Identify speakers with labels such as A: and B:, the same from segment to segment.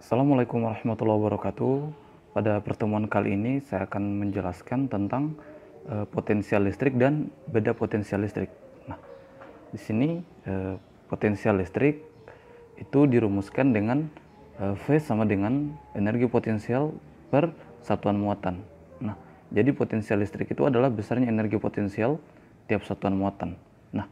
A: Assalamualaikum warahmatullahi wabarakatuh. Pada pertemuan kali ini saya akan menjelaskan tentang e, potensial listrik dan beda potensial listrik. Nah, di sini e, potensial listrik itu dirumuskan dengan e, V sama dengan energi potensial per satuan muatan. Nah, jadi potensial listrik itu adalah besarnya energi potensial tiap satuan muatan. Nah,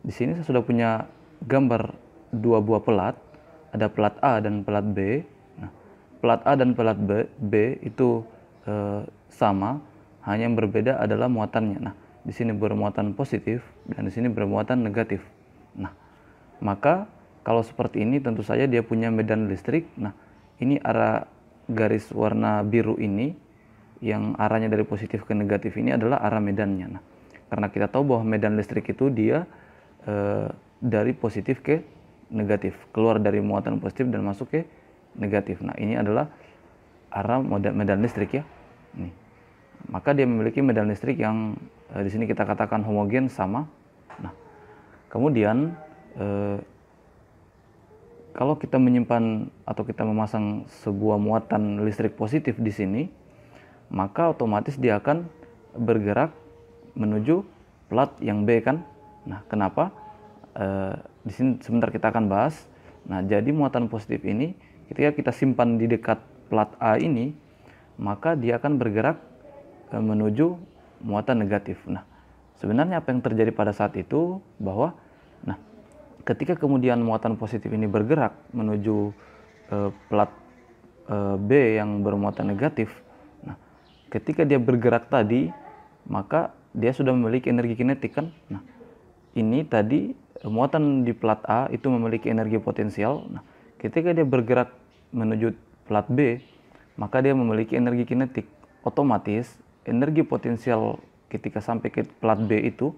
A: di sini saya sudah punya gambar dua buah pelat ada plat A dan plat B. Nah, pelat A dan plat B, B itu e, sama, hanya yang berbeda adalah muatannya. Nah, di sini bermuatan positif dan di sini bermuatan negatif. Nah, maka kalau seperti ini tentu saja dia punya medan listrik. Nah, ini arah garis warna biru ini yang arahnya dari positif ke negatif ini adalah arah medannya. Nah, karena kita tahu bahwa medan listrik itu dia e, dari positif ke negatif, keluar dari muatan positif dan masuk ke negatif. Nah, ini adalah arah medan, medan listrik ya. Nih. Maka dia memiliki medan listrik yang eh, di sini kita katakan homogen sama. Nah, kemudian eh, kalau kita menyimpan atau kita memasang sebuah muatan listrik positif di sini, maka otomatis dia akan bergerak menuju plat yang B kan. Nah, kenapa? Eh, di sini sebentar kita akan bahas. Nah, jadi muatan positif ini ketika kita simpan di dekat plat A ini, maka dia akan bergerak eh, menuju muatan negatif. Nah, sebenarnya apa yang terjadi pada saat itu bahwa nah, ketika kemudian muatan positif ini bergerak menuju eh, plat eh, B yang bermuatan negatif, nah, ketika dia bergerak tadi, maka dia sudah memiliki energi kinetik kan? Nah, ini tadi muatan di plat A itu memiliki energi potensial. Nah, ketika dia bergerak menuju plat B, maka dia memiliki energi kinetik. Otomatis energi potensial ketika sampai ke plat B itu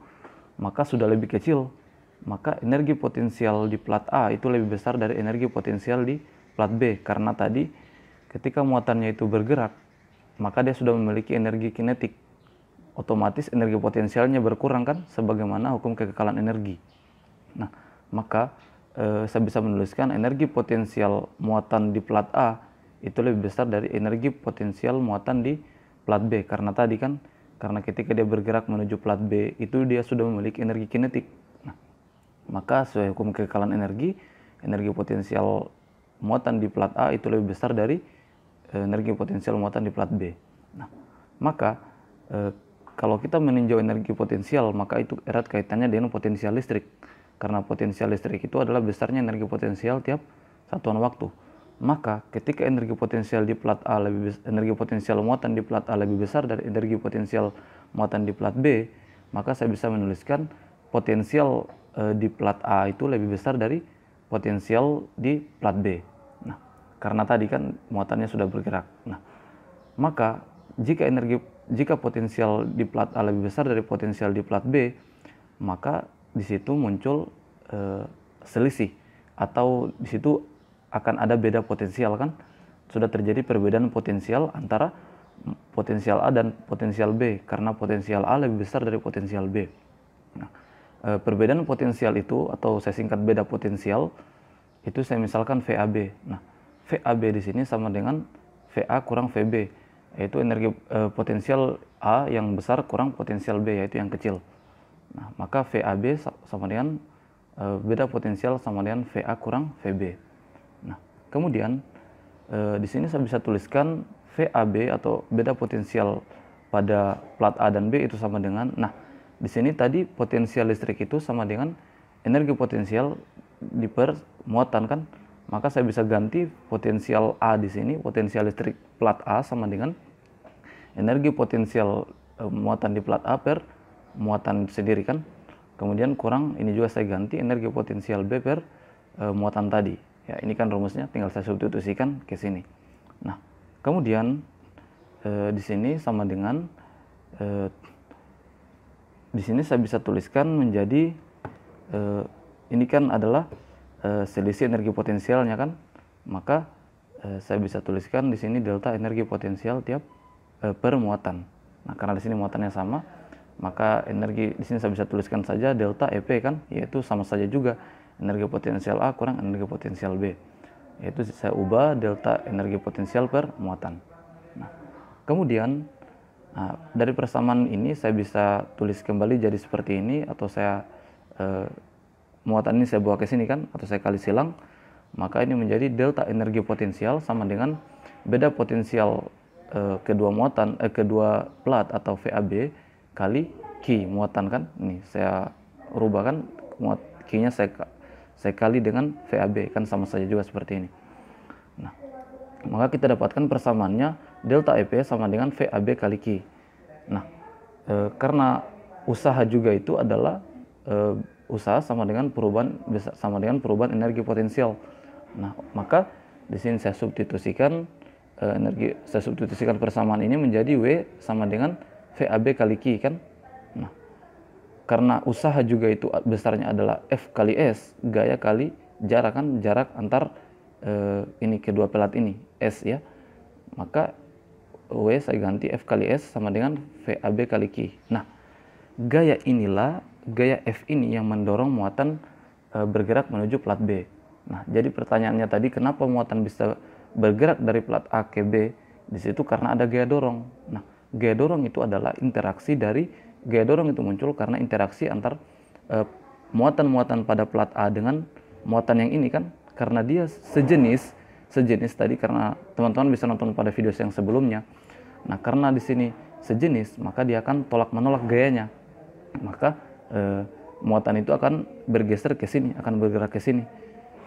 A: maka sudah lebih kecil. Maka energi potensial di plat A itu lebih besar dari energi potensial di plat B karena tadi ketika muatannya itu bergerak maka dia sudah memiliki energi kinetik. Otomatis energi potensialnya berkurang kan sebagaimana hukum kekekalan energi. Nah, maka e, saya bisa menuliskan energi potensial muatan di plat A itu lebih besar dari energi potensial muatan di plat B karena tadi kan karena ketika dia bergerak menuju plat B itu dia sudah memiliki energi kinetik. Nah, maka sesuai hukum kekekalan energi, energi potensial muatan di plat A itu lebih besar dari e, energi potensial muatan di plat B. Nah, maka e, kalau kita meninjau energi potensial maka itu erat kaitannya dengan potensial listrik karena potensial listrik itu adalah besarnya energi potensial tiap satuan waktu. Maka ketika energi potensial di plat A lebih energi potensial muatan di plat A lebih besar dari energi potensial muatan di plat B, maka saya bisa menuliskan potensial e, di plat A itu lebih besar dari potensial di plat B. Nah, karena tadi kan muatannya sudah bergerak. Nah, maka jika energi jika potensial di plat A lebih besar dari potensial di plat B, maka di situ muncul e, selisih atau di situ akan ada beda potensial kan sudah terjadi perbedaan potensial antara potensial A dan potensial B karena potensial A lebih besar dari potensial B. Nah, e, perbedaan potensial itu atau saya singkat beda potensial itu saya misalkan VAB. Nah, VAB di sini sama dengan VA kurang VB yaitu energi e, potensial A yang besar kurang potensial B yaitu yang kecil. Nah, maka VAB sama dengan e, beda potensial sama dengan VA kurang VB. Nah, kemudian e, di sini saya bisa tuliskan VAB atau beda potensial pada plat A dan B itu sama dengan nah, di sini tadi potensial listrik itu sama dengan energi potensial di per muatan kan maka saya bisa ganti potensial A di sini, potensial listrik plat A sama dengan energi potensial e, muatan di plat A per muatan sendiri kan kemudian kurang ini juga saya ganti energi potensial B per e, muatan tadi ya ini kan rumusnya tinggal saya substitusikan ke sini nah kemudian e, di sini sama dengan e, di sini saya bisa tuliskan menjadi e, ini kan adalah e, selisih energi potensialnya kan maka e, saya bisa tuliskan di sini delta energi potensial tiap e, per muatan nah karena di sini muatannya sama maka energi di sini saya bisa tuliskan saja delta EP kan yaitu sama saja juga energi potensial A kurang energi potensial B yaitu saya ubah delta energi potensial per muatan nah, kemudian nah, dari persamaan ini saya bisa tulis kembali jadi seperti ini atau saya eh, muatan ini saya bawa ke sini kan atau saya kali silang maka ini menjadi delta energi potensial sama dengan beda potensial eh, kedua muatan eh, kedua plat atau VAB kali ki muatan kan nih saya rubah kan muat ki-nya saya saya kali dengan VAB kan sama saja juga seperti ini. Nah, maka kita dapatkan persamaannya delta EP sama dengan VAB kali Q. Nah, e, karena usaha juga itu adalah e, usaha sama dengan perubahan sama dengan perubahan energi potensial. Nah, maka di sini saya substitusikan e, energi saya substitusikan persamaan ini menjadi W sama dengan VAB kali Q kan? Nah, karena usaha juga itu besarnya adalah F kali S, gaya kali jarak kan jarak antar eh, ini kedua pelat ini S ya. Maka W saya ganti F kali S sama dengan VAB kali Q. Nah, gaya inilah gaya F ini yang mendorong muatan eh, bergerak menuju plat B. Nah, jadi pertanyaannya tadi kenapa muatan bisa bergerak dari plat A ke B? Di situ karena ada gaya dorong. Nah, gaya dorong itu adalah interaksi dari gaya dorong itu muncul karena interaksi antar eh, muatan-muatan pada plat A dengan muatan yang ini kan karena dia sejenis sejenis tadi karena teman-teman bisa nonton pada video yang sebelumnya. Nah, karena di sini sejenis, maka dia akan tolak menolak gayanya. Maka eh, muatan itu akan bergeser ke sini, akan bergerak ke sini.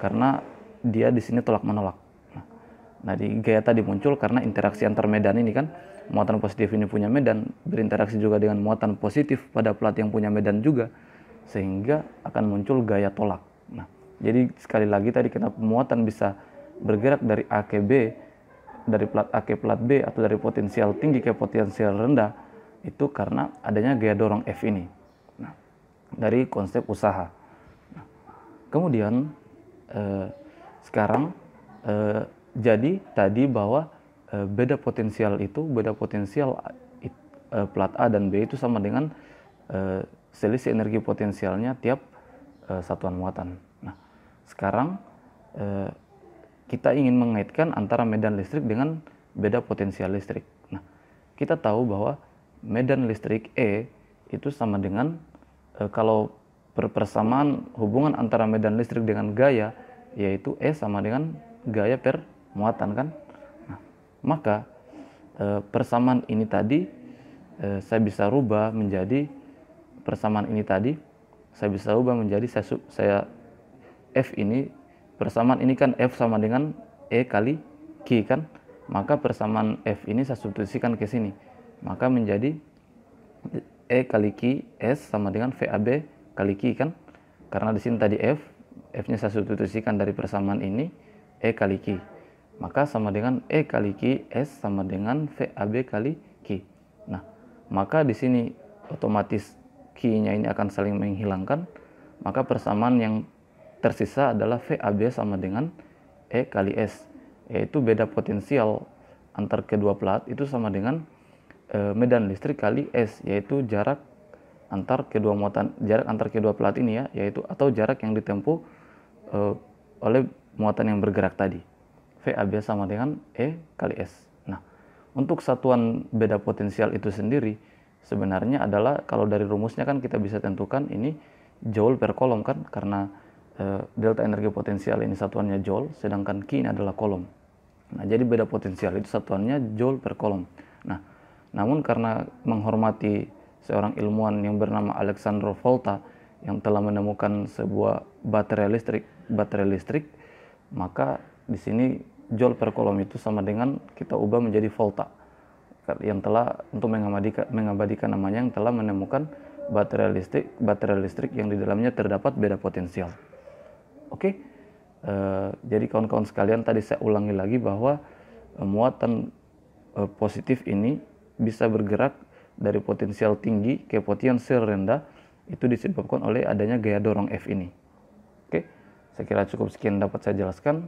A: Karena dia di sini tolak menolak. Nah, nah di gaya tadi muncul karena interaksi antar medan ini kan muatan positif ini punya medan berinteraksi juga dengan muatan positif pada pelat yang punya medan juga sehingga akan muncul gaya tolak. Nah, jadi sekali lagi tadi kita muatan bisa bergerak dari A ke B dari plat A ke plat B atau dari potensial tinggi ke potensial rendah itu karena adanya gaya dorong F ini. Nah, dari konsep usaha. Nah, kemudian eh, sekarang eh, jadi tadi bahwa Eh, beda potensial itu, beda potensial eh, plat A dan B itu sama dengan eh, selisih energi potensialnya tiap satuan muatan. Nah, sekarang kita ingin mengaitkan antara medan listrik dengan beda potensial listrik. Nah, kita tahu bahwa medan listrik E itu sama dengan kalau persamaan hubungan antara medan listrik dengan gaya yaitu E sama dengan gaya per muatan kan maka e, persamaan ini tadi e, saya bisa rubah menjadi persamaan ini tadi saya bisa rubah menjadi saya, saya f ini persamaan ini kan f sama dengan e kali q kan maka persamaan f ini saya substitusikan ke sini maka menjadi e kali q s sama dengan vab kali q kan karena di sini tadi f f nya saya substitusikan dari persamaan ini e kali q maka sama dengan E kali Q S sama dengan VAB kali Q. Nah, maka di sini otomatis Q-nya ini akan saling menghilangkan, maka persamaan yang tersisa adalah VAB sama dengan E kali S, yaitu beda potensial antar kedua pelat itu sama dengan e, medan listrik kali S, yaitu jarak antar kedua muatan jarak antar kedua pelat ini ya, yaitu atau jarak yang ditempuh e, oleh muatan yang bergerak tadi. VA biasa sama dengan E kali S. Nah, untuk satuan beda potensial itu sendiri sebenarnya adalah kalau dari rumusnya kan kita bisa tentukan ini joule per kolom kan karena e, delta energi potensial ini satuannya joule sedangkan Q ini adalah kolom. Nah, jadi beda potensial itu satuannya joule per kolom. Nah, namun karena menghormati seorang ilmuwan yang bernama Alexandro Volta yang telah menemukan sebuah baterai listrik, baterai listrik, maka di sini joule per kolom itu sama dengan kita ubah menjadi volta yang telah untuk mengabadikan, mengabadikan namanya yang telah menemukan baterai listrik baterai listrik yang di dalamnya terdapat beda potensial. Oke, okay? uh, eh, jadi kawan-kawan sekalian tadi saya ulangi lagi bahwa uh, muatan uh, positif ini bisa bergerak dari potensial tinggi ke potensial rendah itu disebabkan oleh adanya gaya dorong F ini. Oke, okay? saya kira cukup sekian dapat saya jelaskan.